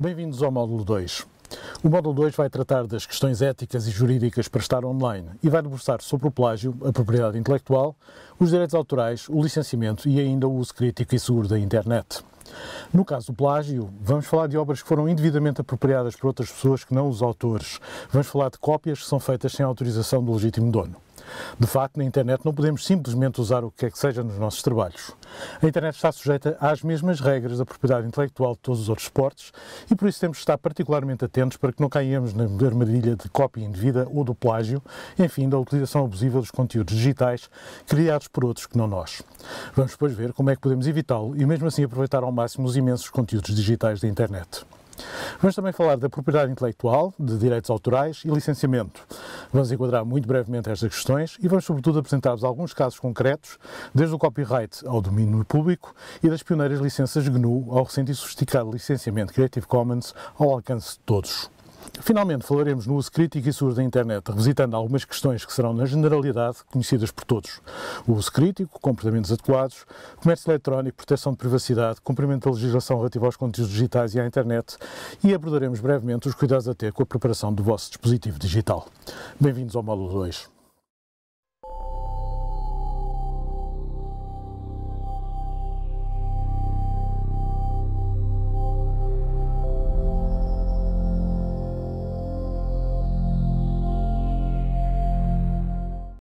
Bem-vindos ao módulo 2. O módulo 2 vai tratar das questões éticas e jurídicas para estar online e vai debruçar sobre o plágio, a propriedade intelectual, os direitos autorais, o licenciamento e ainda o uso crítico e seguro da internet. No caso do plágio, vamos falar de obras que foram indevidamente apropriadas por outras pessoas que não os autores. Vamos falar de cópias que são feitas sem autorização do legítimo dono. De facto, na internet não podemos simplesmente usar o que é que seja nos nossos trabalhos. A internet está sujeita às mesmas regras da propriedade intelectual de todos os outros esportes e por isso temos de estar particularmente atentos para que não caiamos na armadilha de cópia indevida ou do plágio, enfim, da utilização abusiva dos conteúdos digitais criados por outros que não nós. Vamos depois ver como é que podemos evitá-lo e mesmo assim aproveitar ao máximo os imensos conteúdos digitais da internet. Vamos também falar da propriedade intelectual, de direitos autorais e licenciamento. Vamos enquadrar muito brevemente estas questões e vamos, sobretudo, apresentar-vos alguns casos concretos, desde o copyright ao domínio público e das pioneiras licenças GNU ao recente e sofisticado licenciamento Creative Commons ao alcance de todos. Finalmente, falaremos no uso crítico e seguro da internet, revisitando algumas questões que serão, na generalidade, conhecidas por todos. O uso crítico, comportamentos adequados, comércio eletrónico, proteção de privacidade, cumprimento da legislação relativa aos conteúdos digitais e à internet e abordaremos brevemente os cuidados a ter com a preparação do vosso dispositivo digital. Bem-vindos ao módulo 2.